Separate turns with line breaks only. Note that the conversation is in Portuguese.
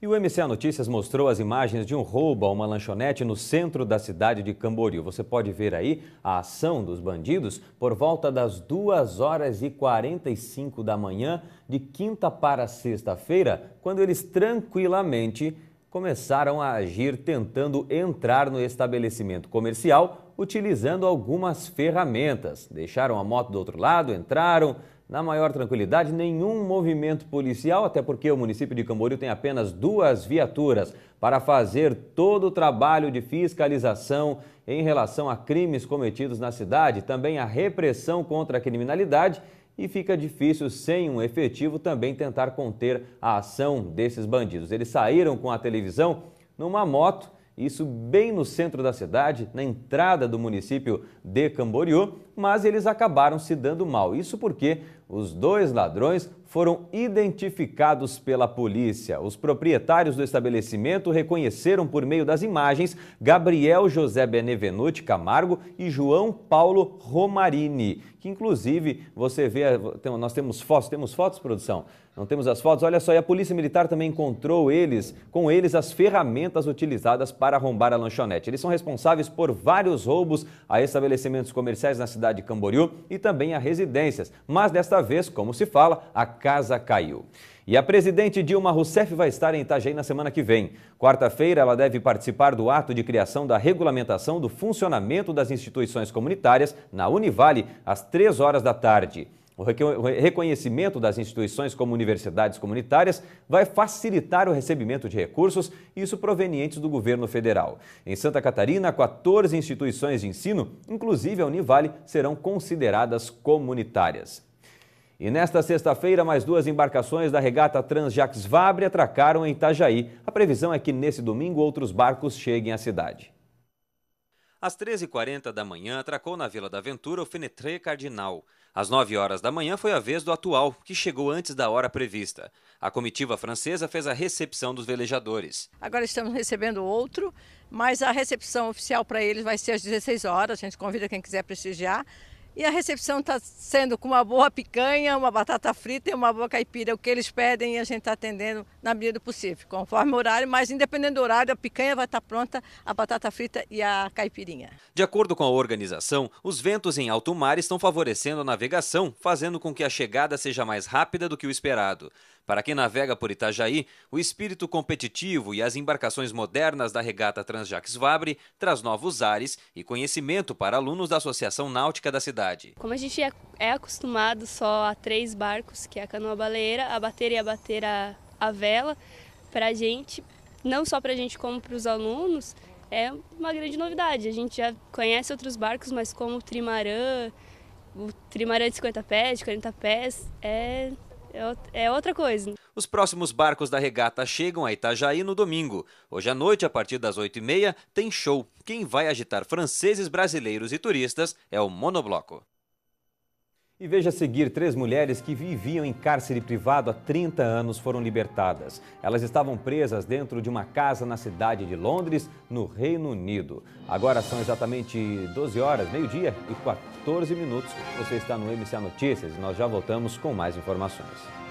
E o MCA Notícias mostrou as imagens de um roubo a uma lanchonete no centro da cidade de Camboriú. Você pode ver aí a ação dos bandidos por volta das 2 horas e 45 da manhã de quinta para sexta-feira, quando eles tranquilamente começaram a agir tentando entrar no estabelecimento comercial utilizando algumas ferramentas. Deixaram a moto do outro lado, entraram, na maior tranquilidade, nenhum movimento policial, até porque o município de Camboriú tem apenas duas viaturas para fazer todo o trabalho de fiscalização em relação a crimes cometidos na cidade, também a repressão contra a criminalidade e fica difícil sem um efetivo também tentar conter a ação desses bandidos. Eles saíram com a televisão numa moto, isso bem no centro da cidade, na entrada do município de Camboriú, mas eles acabaram se dando mal. Isso porque os dois ladrões foram identificados pela polícia. Os proprietários do estabelecimento reconheceram por meio das imagens Gabriel José Benevenuti Camargo e João Paulo Romarini, que inclusive você vê, nós temos fotos, temos fotos, produção? Não temos as fotos? Olha só, e a Polícia Militar também encontrou eles, com eles as ferramentas utilizadas para arrombar a lanchonete. Eles são responsáveis por vários roubos a estabelecimentos comerciais na cidade cidade de Camboriú e também a residências. Mas desta vez, como se fala, a casa caiu. E a presidente Dilma Rousseff vai estar em Itajaí na semana que vem. Quarta-feira, ela deve participar do ato de criação da regulamentação do funcionamento das instituições comunitárias na Univale, às três horas da tarde. O reconhecimento das instituições como universidades comunitárias vai facilitar o recebimento de recursos, isso provenientes do governo federal. Em Santa Catarina, 14 instituições de ensino, inclusive a Univale, serão consideradas comunitárias. E nesta sexta-feira, mais duas embarcações da regata Transjax Vabre atracaram em Itajaí. A previsão é que nesse domingo outros barcos cheguem à cidade. Às 13h40 da manhã, atracou na Vila da Aventura o Fenetré Cardinal. Às 9 horas da manhã foi a vez do atual, que chegou antes da hora prevista. A comitiva francesa fez a recepção dos velejadores. Agora estamos recebendo outro, mas a recepção oficial para eles vai ser às 16 horas. A gente convida quem quiser prestigiar. E a recepção está sendo com uma boa picanha, uma batata frita e uma boa caipira. É o que eles pedem e a gente está atendendo na medida do possível, conforme o horário, mas independente do horário, a picanha vai estar tá pronta, a batata frita e a caipirinha. De acordo com a organização, os ventos em alto mar estão favorecendo a navegação, fazendo com que a chegada seja mais rápida do que o esperado. Para quem navega por Itajaí, o espírito competitivo e as embarcações modernas da regata Transjax Vabre traz novos ares e conhecimento para alunos da Associação Náutica da cidade cidade.
Como a gente é, é acostumado só a três barcos, que é a canoa baleeira, a bater e a bater a, a vela, para a gente, não só para a gente como para os alunos, é uma grande novidade. A gente já conhece outros barcos, mas como o trimarã, o trimarã de 50 pés, de 40 pés, é é, é outra coisa.
Os próximos barcos da regata chegam a Itajaí no domingo. Hoje à noite, a partir das 8h30, tem show. Quem vai agitar franceses, brasileiros e turistas é o Monobloco. E veja a seguir, três mulheres que viviam em cárcere privado há 30 anos foram libertadas. Elas estavam presas dentro de uma casa na cidade de Londres, no Reino Unido. Agora são exatamente 12 horas, meio-dia e 14 minutos. Você está no MC Notícias e nós já voltamos com mais informações.